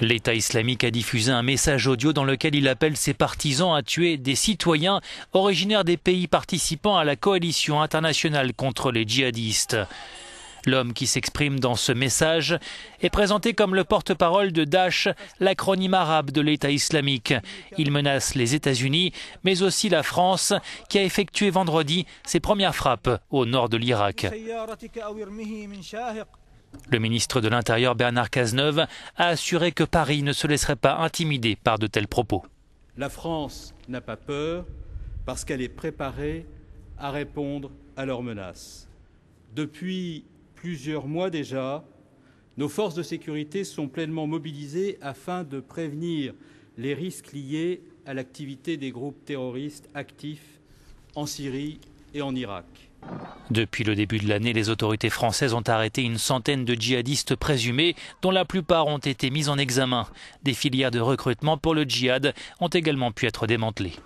L'État islamique a diffusé un message audio dans lequel il appelle ses partisans à tuer des citoyens originaires des pays participant à la coalition internationale contre les djihadistes. L'homme qui s'exprime dans ce message est présenté comme le porte-parole de Daesh, l'acronyme arabe de l'État islamique. Il menace les États-Unis, mais aussi la France, qui a effectué vendredi ses premières frappes au nord de l'Irak. Le ministre de l'Intérieur Bernard Cazeneuve a assuré que Paris ne se laisserait pas intimider par de tels propos. La France n'a pas peur parce qu'elle est préparée à répondre à leurs menaces. Depuis plusieurs mois déjà, nos forces de sécurité sont pleinement mobilisées afin de prévenir les risques liés à l'activité des groupes terroristes actifs en Syrie et en Irak. Depuis le début de l'année, les autorités françaises ont arrêté une centaine de djihadistes présumés, dont la plupart ont été mis en examen. Des filières de recrutement pour le djihad ont également pu être démantelées.